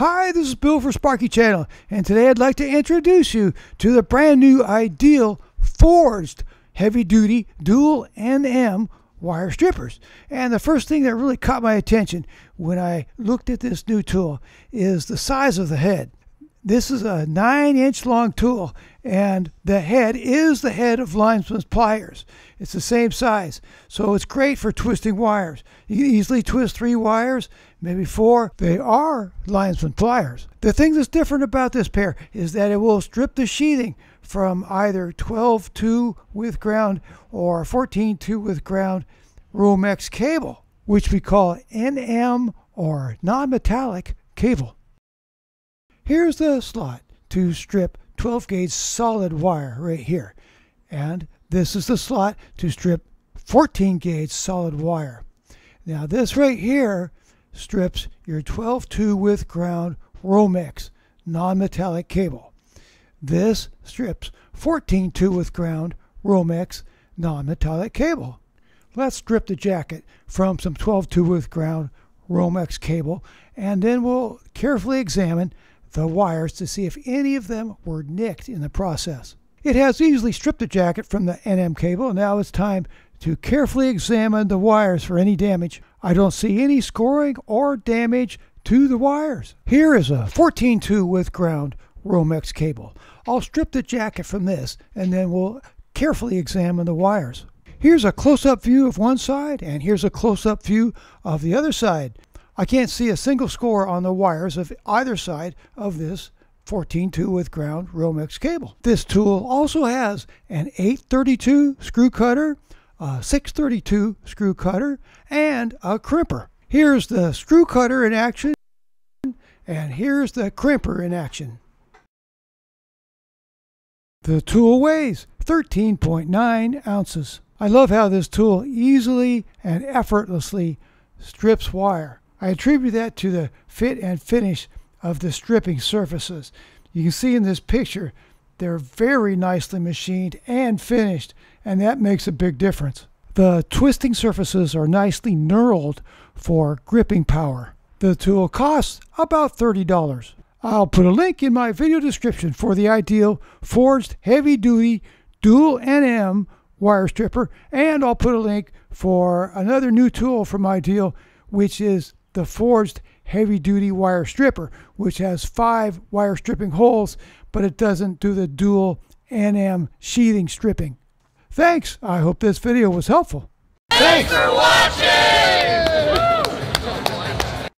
Hi, this is Bill for Sparky Channel, and today I'd like to introduce you to the brand new Ideal Forged Heavy Duty Dual NM wire strippers. And the first thing that really caught my attention when I looked at this new tool is the size of the head. This is a nine inch long tool, and the head is the head of linesman's pliers. It's the same size, so it's great for twisting wires. You can easily twist three wires, maybe four. They are linesman pliers. The thing that's different about this pair is that it will strip the sheathing from either 12-2 with ground or 14-2 with ground Romex cable, which we call NM or non-metallic cable. Here's the slot to strip 12 gauge solid wire right here. And this is the slot to strip 14 gauge solid wire. Now this right here strips your 12-2 with ground Romex non-metallic cable. This strips 14-2 with ground Romex non-metallic cable. Let's strip the jacket from some 12-2 with ground Romex cable and then we'll carefully examine the wires to see if any of them were nicked in the process. It has easily stripped the jacket from the NM cable. Now it's time to carefully examine the wires for any damage. I don't see any scoring or damage to the wires. Here is a 14-2 with ground Romex cable. I'll strip the jacket from this and then we'll carefully examine the wires. Here's a close-up view of one side and here's a close-up view of the other side. I can't see a single score on the wires of either side of this 14-2 with ground Romex cable. This tool also has an 832 screw cutter, a 632 screw cutter, and a crimper. Here's the screw cutter in action, and here's the crimper in action. The tool weighs 13.9 ounces. I love how this tool easily and effortlessly strips wire. I attribute that to the fit and finish of the stripping surfaces. You can see in this picture, they're very nicely machined and finished, and that makes a big difference. The twisting surfaces are nicely knurled for gripping power. The tool costs about $30. I'll put a link in my video description for the ideal forged heavy duty dual NM wire stripper, and I'll put a link for another new tool from Ideal, which is the forged heavy duty wire stripper, which has five wire stripping holes, but it doesn't do the dual NM sheathing stripping. Thanks. I hope this video was helpful. Thanks, for watching.